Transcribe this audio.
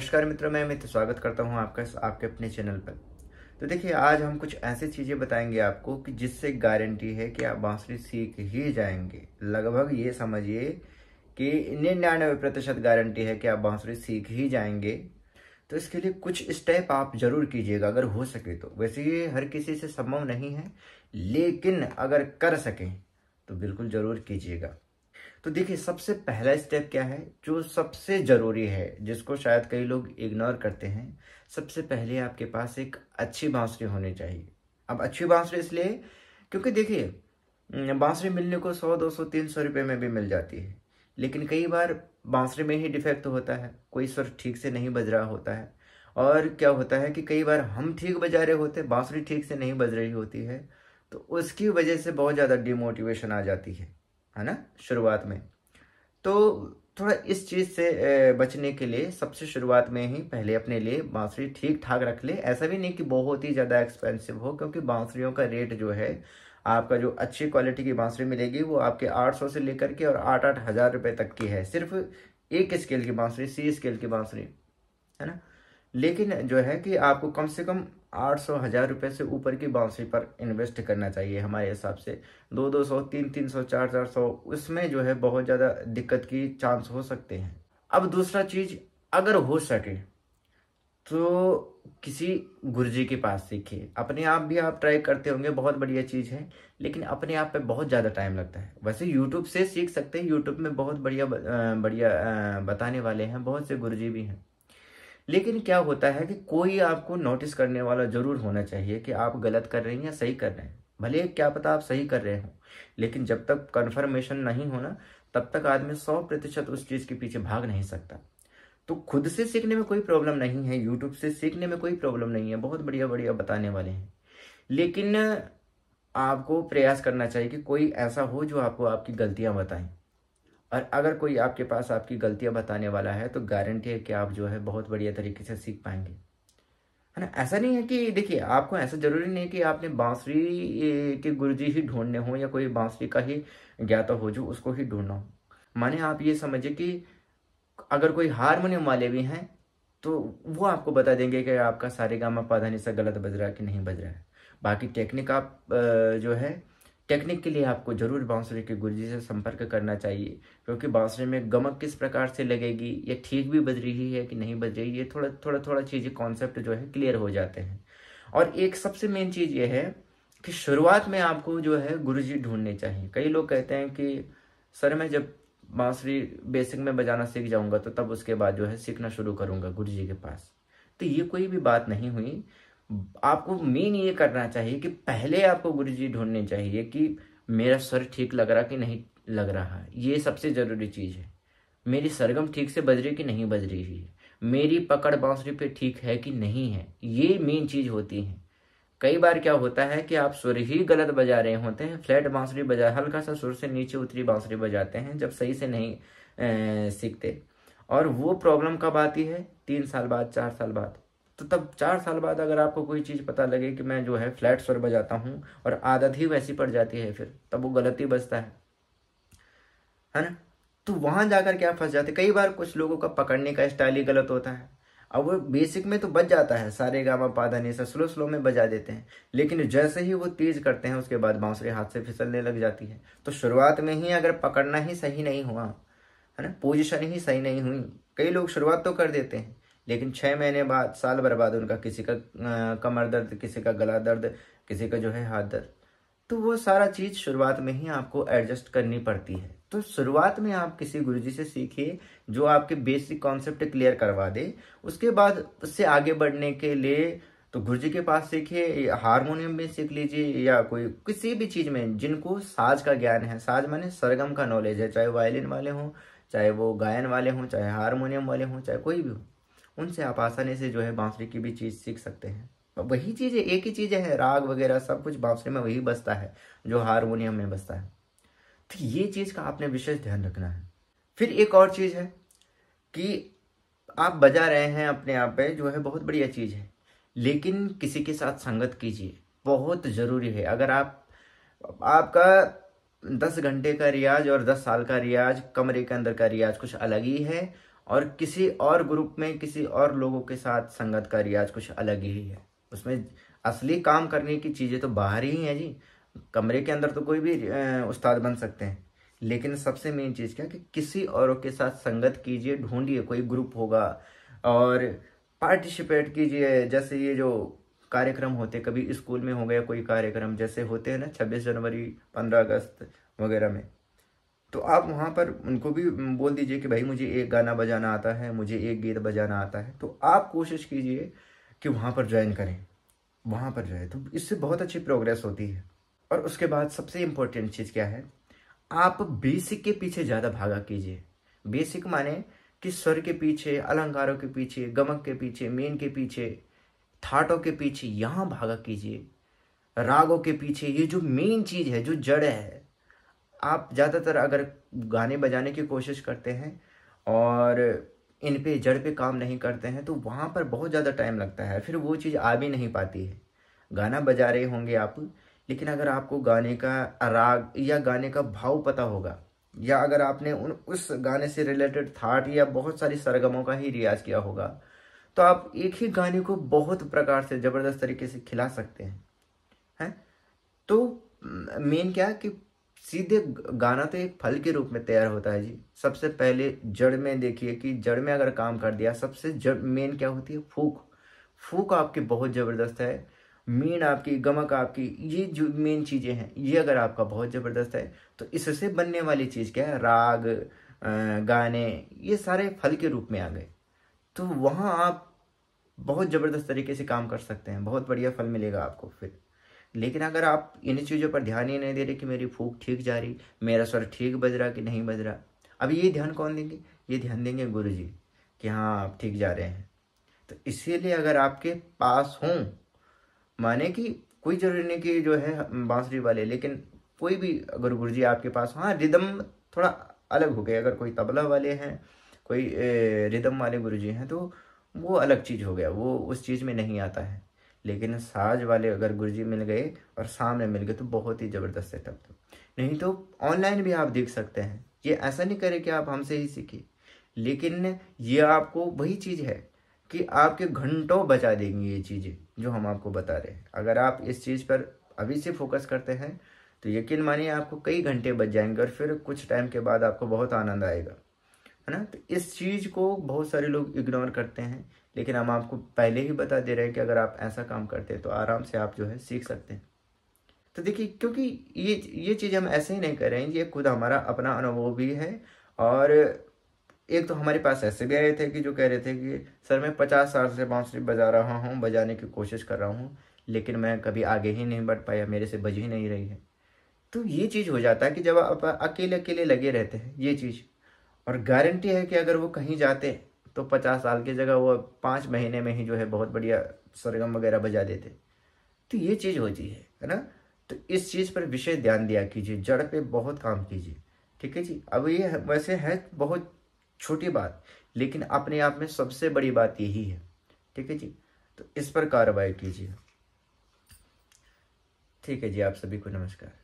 नमस्कार मित्रों मैं मित्र स्वागत करता हूं आपका आपके अपने चैनल पर तो देखिए आज हम कुछ ऐसी चीज़ें बताएंगे आपको कि जिससे गारंटी है कि आप बांसुरी सीख ही जाएंगे लगभग ये समझिए कि निन्यानवे प्रतिशत गारंटी है कि आप बांसुरी सीख ही जाएंगे तो इसके लिए कुछ स्टेप आप जरूर कीजिएगा अगर हो सके तो वैसे ये हर किसी से संभव नहीं है लेकिन अगर कर सकें तो बिल्कुल ज़रूर कीजिएगा तो देखिए सबसे पहला स्टेप क्या है जो सबसे ज़रूरी है जिसको शायद कई लोग इग्नोर करते हैं सबसे पहले आपके पास एक अच्छी बांसुरी होनी चाहिए अब अच्छी बांसुरी इसलिए क्योंकि देखिए बांसुरी मिलने को सौ दो सौ तीन सौ रुपये में भी मिल जाती है लेकिन कई बार बांसुरी में ही डिफेक्ट तो होता है कोई स्वर ठीक से नहीं बज रहा होता है और क्या होता है कि कई बार हम ठीक बजा रहे होते बांसुरी ठीक से नहीं बज रही होती है तो उसकी वजह से बहुत ज़्यादा डिमोटिवेशन आ जाती है है ना शुरुआत में तो थोड़ा इस चीज़ से बचने के लिए सबसे शुरुआत में ही पहले अपने लिए बांसुरी ठीक ठाक रख ले ऐसा भी नहीं कि बहुत ही ज़्यादा एक्सपेंसिव हो क्योंकि बांसुरियों का रेट जो है आपका जो अच्छी क्वालिटी की बांसुरी मिलेगी वो आपके 800 से लेकर के और आठ आठ हज़ार रुपये तक की है सिर्फ एक स्केल की बांसुरी सी स्केल की बांसुरी है ना लेकिन जो है कि आपको कम से कम आठ सौ हज़ार रुपये से ऊपर की बाउंसी पर इन्वेस्ट करना चाहिए हमारे हिसाब से दो दो सौ तीन तीन सौ चार चार सौ उसमें जो है बहुत ज़्यादा दिक्कत की चांस हो सकते हैं अब दूसरा चीज़ अगर हो सके तो किसी गुरुजी के पास सीखिए अपने आप भी आप ट्राई करते होंगे बहुत बढ़िया चीज़ है लेकिन अपने आप पे बहुत ज़्यादा टाइम लगता है वैसे यूट्यूब से सीख सकते हैं यूट्यूब में बहुत बढ़िया बढ़िया बताने वाले हैं बहुत से गुरुजी भी हैं लेकिन क्या होता है कि कोई आपको नोटिस करने वाला जरूर होना चाहिए कि आप गलत कर रहे हैं या सही कर रहे हैं भले क्या पता आप सही कर रहे हो लेकिन जब तक कन्फर्मेशन नहीं होना तब तक आदमी सौ प्रतिशत उस चीज़ के पीछे भाग नहीं सकता तो खुद से सीखने में कोई प्रॉब्लम नहीं है यूट्यूब से सीखने में कोई प्रॉब्लम नहीं है बहुत बढ़िया बढ़िया बताने वाले हैं लेकिन आपको प्रयास करना चाहिए कि कोई ऐसा हो जो आपको आपकी गलतियां बताएं और अगर कोई आपके पास आपकी गलतियां बताने वाला है तो गारंटी है कि आप जो है बहुत बढ़िया तरीके से सीख पाएंगे है ना ऐसा नहीं है कि देखिए आपको ऐसा ज़रूरी नहीं है कि आपने बांसुरी के गुरुजी ही ढूंढने हो या कोई बांसुरी का ही ज्ञाता हो जो उसको ही ढूंढना हो माने आप ये समझिए कि अगर कोई हारमोनियम वाले भी हैं तो वो आपको बता देंगे कि आपका सारे गामा पाधानी सा गलत बज रहा है कि नहीं बज रहा है बाकी टेक्निक आप जो है टेक्निक के लिए आपको ज़रूर बांसुरी के गुरुजी से संपर्क करना चाहिए क्योंकि बांसुरी में गमक किस प्रकार से लगेगी ये ठीक भी बज रही है कि नहीं बज रही ये थोड़ा थोड़ा थोड़ा चीज़ें कॉन्सेप्ट जो है क्लियर हो जाते हैं और एक सबसे मेन चीज़ ये है कि शुरुआत में आपको जो है गुरु ढूंढने चाहिए कई लोग कहते हैं कि सर मैं जब बांसुरी बेसिक में बजाना सीख जाऊंगा तो तब उसके बाद जो है सीखना शुरू करूंगा गुरु के पास तो ये कोई भी बात नहीं हुई आपको मेन ये करना चाहिए कि पहले आपको गुरु जी ढूंढने चाहिए कि मेरा स्वर ठीक लग रहा कि नहीं लग रहा है ये सबसे ज़रूरी चीज़ है मेरी सरगम ठीक से बज रही कि नहीं बज रही है मेरी पकड़ बांसुरी पे ठीक है कि नहीं है ये मेन चीज़ होती है कई बार क्या होता है कि आप सुर ही गलत बजा रहे होते हैं फ्लैट बांसुरी बजा हल्का सा सुर से नीचे उतरी बांसुरी बजाते हैं जब सही से नहीं ए, सीखते और वो प्रॉब्लम कब आती है तीन साल बाद चार साल बाद तो तब चार साल बाद अगर आपको कोई चीज़ पता लगे कि मैं जो है फ्लैट स्वर बजाता हूँ और आदत ही वैसी पड़ जाती है फिर तब वो गलती बजता है है ना तो वहाँ जाकर क्या फंस जाते कई बार कुछ लोगों का पकड़ने का स्टाइल ही गलत होता है अब वो बेसिक में तो बच जाता है सारे गामा पाधानी से स्लो स्लो में बजा देते हैं लेकिन जैसे ही वो तेज करते हैं उसके बाद बांसुरी हाथ से फिसलने लग जाती है तो शुरुआत में ही अगर पकड़ना ही सही नहीं हुआ है ना पोजिशन ही सही नहीं हुई कई लोग शुरुआत तो कर देते हैं लेकिन छः महीने बाद साल भर बाद उनका किसी का कमर दर्द किसी का गला दर्द किसी का जो है हाथ दर्द तो वो सारा चीज़ शुरुआत में ही आपको एडजस्ट करनी पड़ती है तो शुरुआत में आप किसी गुरुजी से सीखिए जो आपके बेसिक कॉन्सेप्ट क्लियर करवा दे उसके बाद उससे आगे बढ़ने के लिए तो गुरुजी के पास सीखिए हारमोनियम में सीख लीजिए या कोई किसी भी चीज़ में जिनको साज का ज्ञान है साज माने सरगम का नॉलेज है चाहे वायलिन वाले हों चाहे वो गायन वाले हों चाहे हारमोनियम वाले हों चाहे कोई भी हो उनसे आप आसानी से जो है बांसुरी की भी चीज़ सीख सकते हैं वही चीज़ें एक ही चीज़ें हैं राग वगैरह सब कुछ बांसुरी में वही बसता है जो हारमोनियम में बसता है तो ये चीज़ का आपने विशेष ध्यान रखना है फिर एक और चीज़ है कि आप बजा रहे हैं अपने आप पे जो है बहुत बढ़िया चीज़ है लेकिन किसी के साथ संगत कीजिए बहुत ज़रूरी है अगर आप आपका दस घंटे का रियाज और दस साल का रियाज कमरे के अंदर का रियाज कुछ अलग ही है और किसी और ग्रुप में किसी और लोगों के साथ संगत का रियाज कुछ अलग ही है उसमें असली काम करने की चीज़ें तो बाहर ही हैं जी कमरे के अंदर तो कोई भी उस्ताद बन सकते हैं लेकिन सबसे मेन चीज़ क्या कि किसी औरों के साथ संगत कीजिए ढूंढिए कोई ग्रुप होगा और पार्टिसिपेट कीजिए जैसे ये जो कार्यक्रम होते कभी स्कूल में हो गया कोई कार्यक्रम जैसे होते हैं ना 26 जनवरी 15 अगस्त वगैरह में तो आप वहाँ पर उनको भी बोल दीजिए कि भाई मुझे एक गाना बजाना आता है मुझे एक गीत बजाना आता है तो आप कोशिश कीजिए कि वहाँ पर ज्वाइन करें वहाँ पर जाए तो इससे बहुत अच्छी प्रोग्रेस होती है और उसके बाद सबसे इम्पोर्टेंट चीज़ क्या है आप बेसिक के पीछे ज़्यादा भागा कीजिए बेसिक माने कि स्वर के पीछे अलंकारों के पीछे गमक के पीछे मेन के पीछे थाटों के पीछे यहाँ भागा कीजिए रागों के पीछे ये जो मेन चीज़ है जो जड़ है आप ज़्यादातर अगर गाने बजाने की कोशिश करते हैं और इन पे जड़ पे काम नहीं करते हैं तो वहाँ पर बहुत ज़्यादा टाइम लगता है फिर वो चीज़ आ भी नहीं पाती है गाना बजा रहे होंगे आप लेकिन अगर आपको गाने का राग या गाने का भाव पता होगा या अगर आपने उन उस गाने से रिलेटेड थाट या बहुत सारी सरगमों का ही रियाज किया होगा तो आप एक ही गाने को बहुत प्रकार से ज़बरदस्त तरीके से खिला सकते हैं हैं तो मेन क्या कि सीधे गाना तो एक फल के रूप में तैयार होता है जी सबसे पहले जड़ में देखिए कि जड़ में अगर काम कर दिया सबसे जड़ मेन क्या होती है फूक फूक आपकी बहुत ज़बरदस्त है मीन आपकी गमक आपकी ये जो मेन चीज़ें हैं ये अगर आपका बहुत ज़बरदस्त है तो इससे बनने वाली चीज़ क्या है राग गाने ये सारे फल के रूप में आ गए तो वहाँ आप बहुत ज़बरदस्त तरीके से काम कर सकते हैं बहुत बढ़िया फल मिलेगा आपको फिर लेकिन अगर आप इन चीज़ों पर ध्यान ही नहीं दे रहे कि मेरी फूक ठीक जा रही मेरा स्वर ठीक बज रहा कि नहीं बज रहा अब ये ध्यान कौन देंगे ये ध्यान देंगे गुरु जी कि हाँ आप ठीक जा रहे हैं तो इसीलिए अगर आपके पास हों माने कि कोई जरूरी नहीं कि जो है बांसुरी वाले लेकिन कोई भी अगर गुरु जी आपके पास हाँ रिदम थोड़ा अलग हो गया अगर कोई तबला वाले हैं कोई रिदम वाले गुरु जी हैं तो वो अलग चीज़ हो गया वो उस चीज़ में नहीं आता है लेकिन साज वाले अगर गुरुजी मिल गए और सामने मिल गए तो बहुत ही ज़बरदस्त है तब तो नहीं तो ऑनलाइन भी आप देख सकते हैं ये ऐसा नहीं करें कि आप हमसे ही सीखें लेकिन ये आपको वही चीज़ है कि आपके घंटों बचा देंगी ये चीज़ें जो हम आपको बता रहे हैं अगर आप इस चीज़ पर अभी से फोकस करते हैं तो यकीन मानिए आपको कई घंटे बच जाएंगे और फिर कुछ टाइम के बाद आपको बहुत आनंद आएगा है ना तो इस चीज़ को बहुत सारे लोग इग्नोर करते हैं लेकिन हम आपको पहले ही बता दे रहे हैं कि अगर आप ऐसा काम करते हैं तो आराम से आप जो है सीख सकते हैं तो देखिए क्योंकि ये ये चीज़ हम ऐसे ही नहीं कर रहे हैं ये खुद हमारा अपना अनुभव भी है और एक तो हमारे पास ऐसे भी आए थे कि जो कह रहे थे कि सर मैं पचास साल से बांसुरी बजा रहा हूँ बजाने की कोशिश कर रहा हूँ लेकिन मैं कभी आगे ही नहीं बढ़ पाया मेरे से बज ही नहीं रही है तो ये चीज़ हो जाता है कि जब आप अकेले अकेले लगे रहते हैं ये चीज़ और गारंटी है कि अगर वो कहीं जाते तो पचास साल की जगह वो पाँच महीने में ही जो है बहुत बढ़िया सरगम वगैरह बजा देते तो ये चीज़ होती है है ना तो इस चीज़ पर विशेष ध्यान दिया कीजिए जड़ पे बहुत काम कीजिए ठीक है जी अब ये वैसे है बहुत छोटी बात लेकिन अपने आप में सबसे बड़ी बात यही है ठीक है जी तो इस पर कार्रवाई कीजिए ठीक है जी आप सभी को नमस्कार